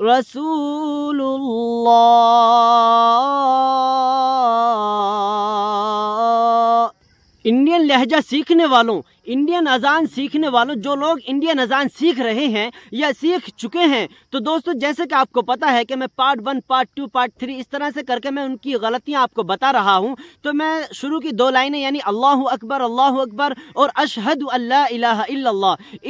رسول الله Indian लहजा सीखने वालों इंडियन अजान सीखने वालों जो लोग इंडियन अजान सीख रहे हैं या सीख चुके हैं तो दोस्तों जैसे कि आपको पता है कि मैं part one part two part three इस तरह से करके मैं उनकी गलतियां आपको बता रहा हूं तो मैं शुरू की दो लाइनें यानी अल्लाह अकबर अल्लाह अकबर और अशहद अल्लाह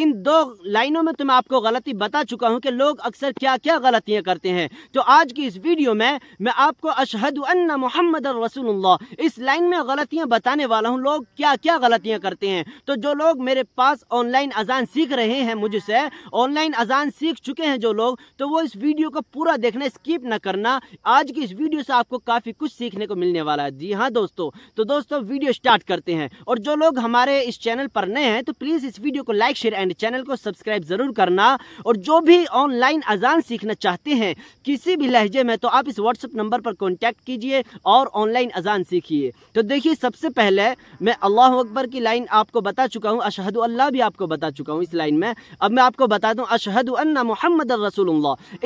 इन दो लाइनों में तो मैं आपको गलती बता चुका हूँ कि लोग अक्सर क्या क्या गलतियाँ करते हैं तो आज की इस वीडियो में मैं आपको अशहद मोहम्मद रसूल इस लाइन में गलतियाँ बताने वाला हूँ लोग क्या क्या गलतियां करते हैं तो जो लोग मेरे पास ऑनलाइन अजान सीख रहे हैं मुझसे ऑनलाइन अजान सीख चुके हैं जो लोग तो वो इस वीडियो को पूरा देखना स्किप ना करना आज की इस वीडियो से आपको काफ़ी कुछ सीखने को मिलने वाला है जी हाँ दोस्तों तो दोस्तों वीडियो स्टार्ट करते हैं और जो लोग हमारे इस चैनल पर नए हैं तो प्लीज़ इस वीडियो को लाइक शेयर एंड चैनल को सब्सक्राइब ज़रूर करना और जो भी ऑनलाइन अजान सीखना चाहते हैं किसी भी लहजे में तो आप इस व्हाट्सएप नंबर पर कॉन्टेक्ट कीजिए और ऑनलाइन अजान सीखिए तो देखिए सबसे पहले मैं मैं अल्लाह अकबर की लाइन आपको बता चुका हूँ अशहद अल्लाह भी आपको बता चुका हूँ इस लाइन में अब मैं आपको बता दूँ अशहद अन्ना मोहम्मद रसूल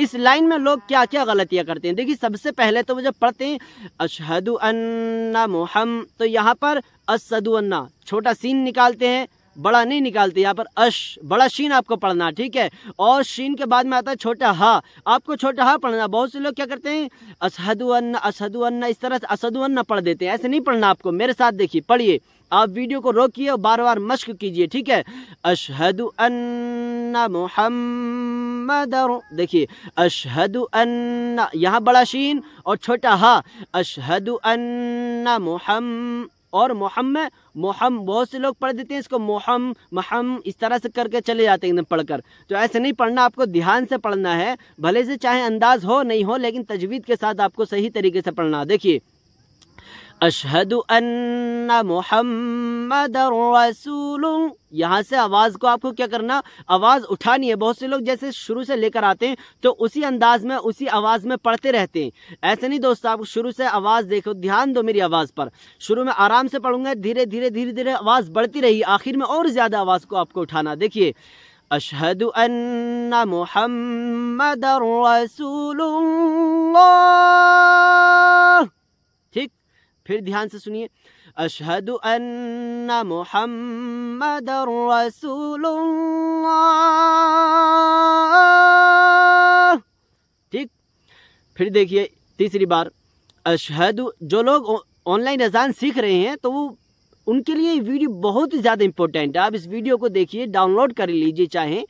इस लाइन में लोग क्या क्या गलतियाँ करते हैं देखिए सबसे पहले तो मुझे पढ़ते हैं अशहद अन्ना मोहम्म तो यहाँ पर असदुअन्ना छोटा सीन निकालते हैं बड़ा नहीं निकालते यहाँ पर अश बड़ा शीन आपको पढ़ना ठीक है और शीन के बाद में आता है छोटा हा आपको छोटा हा पढ़ना बहुत से लोग क्या करते हैं असहदु अन्ना इस तरह से असदु पढ़ देते हैं ऐसे नहीं पढ़ना आपको मेरे साथ देखिए पढ़िए आप वीडियो को रोकिए और बार बार मश्क कीजिए ठीक है अशहदु अन्ना मोहम्मद देखिए अशहदु अन्ना यहाँ बड़ा शीन और छोटा हा अशहद अन्ना मोहम्मद और मोहम्म मोहम बहुत से लोग पढ़ देते हैं इसको मोहम महम इस तरह से करके चले जाते हैं एकदम पढ़कर तो ऐसे नहीं पढ़ना आपको ध्यान से पढ़ना है भले से चाहे अंदाज हो नहीं हो लेकिन तजवीज़ के साथ आपको सही तरीके से पढ़ना देखिए अशहद मोहम्मद रसूल यहाँ से आवाज़ को आपको क्या करना आवाज़ उठानी है बहुत से लोग जैसे शुरू से लेकर आते हैं तो उसी अंदाज में उसी आवाज़ में पढ़ते रहते हैं ऐसे नहीं दोस्तों आप शुरू से आवाज़ देखो ध्यान दो मेरी आवाज़ पर शुरू में आराम से पढ़ूंगा धीरे धीरे धीरे धीरे आवाज़ बढ़ती रही आखिर में और ज़्यादा आवाज़ को आपको उठाना देखिए अशहद मोहम्मद रसूल फिर ध्यान से सुनिए अशहद अन्ना मोहम्मद ठीक फिर देखिए तीसरी बार अशहद जो लोग ऑनलाइन अजान सीख रहे हैं तो वो उनके लिए ये वीडियो बहुत ही ज़्यादा इंपॉर्टेंट है आप इस वीडियो को देखिए डाउनलोड कर लीजिए चाहें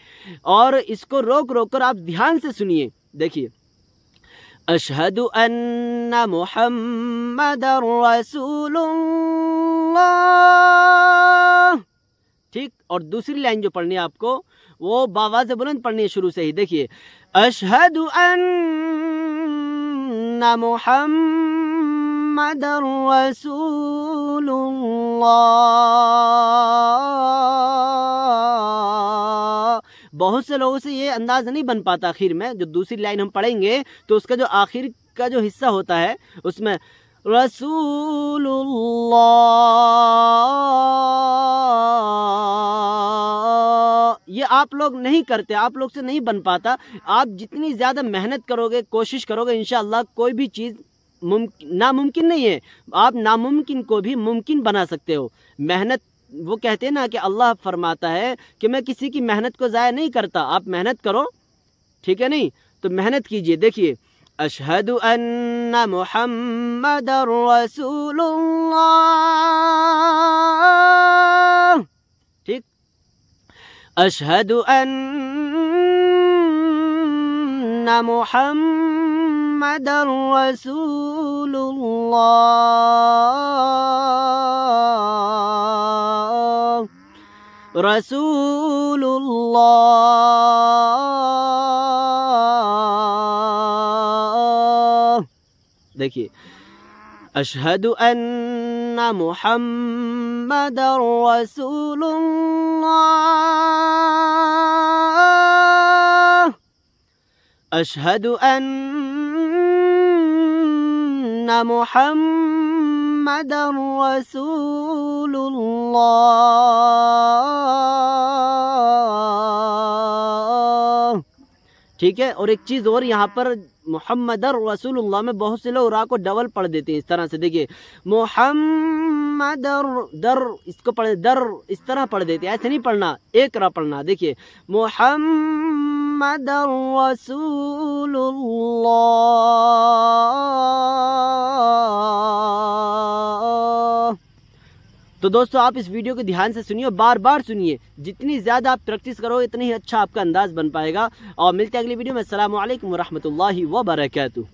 और इसको रोक रोक कर आप ध्यान से सुनिए देखिए أشهد أن محمد رسول الله ठीक और दूसरी लाइन जो पढ़नी है आपको वो बाबा से बुलंद पढ़नी है शुरू से ही देखिए अशहद अन्न मुहम्मद रसूलुल्लाह बहुत से लोगों से ये अंदाज़ नहीं बन पाता आखिर में जो दूसरी लाइन हम पढ़ेंगे तो उसका जो आखिर का जो हिस्सा होता है उसमें रसूल ये आप लोग नहीं करते आप लोग से नहीं बन पाता आप जितनी ज़्यादा मेहनत करोगे कोशिश करोगे इन कोई भी चीज़ मुमकिन नामुमकिन नहीं है आप नामुमकिन को भी मुमकिन बना सकते हो मेहनत वो कहते हैं ना कि अल्लाह फरमाता है कि मैं किसी की मेहनत को ज़ाया नहीं करता आप मेहनत करो ठीक है नहीं तो मेहनत कीजिए देखिए अशहद मोहम्मद रसूल ठीक अशहद मोहम्मद रसूल رسول الله دكي أشهد أن محمد رسول الله أشهد أن محمد محمد رسول الله ठीक है और एक चीज़ और यहाँ पर मोहम्मद रसूलुल्लाह में बहुत से लोग रा को डबल पढ़ देते हैं इस तरह से देखिए मोहम्मद दर इसको पढ़ दर इस तरह पढ़ देते हैं ऐसे नहीं पढ़ना एक रा पढ़ना देखिए मोहम्मद रसूलुल्लाह तो दोस्तों आप इस वीडियो को ध्यान से सुनिए बार बार सुनिए जितनी ज़्यादा आप प्रैक्टिस करो इतना ही अच्छा आपका अंदाज बन पाएगा और मिलते अगली वीडियो में असल वरहमल वबरकू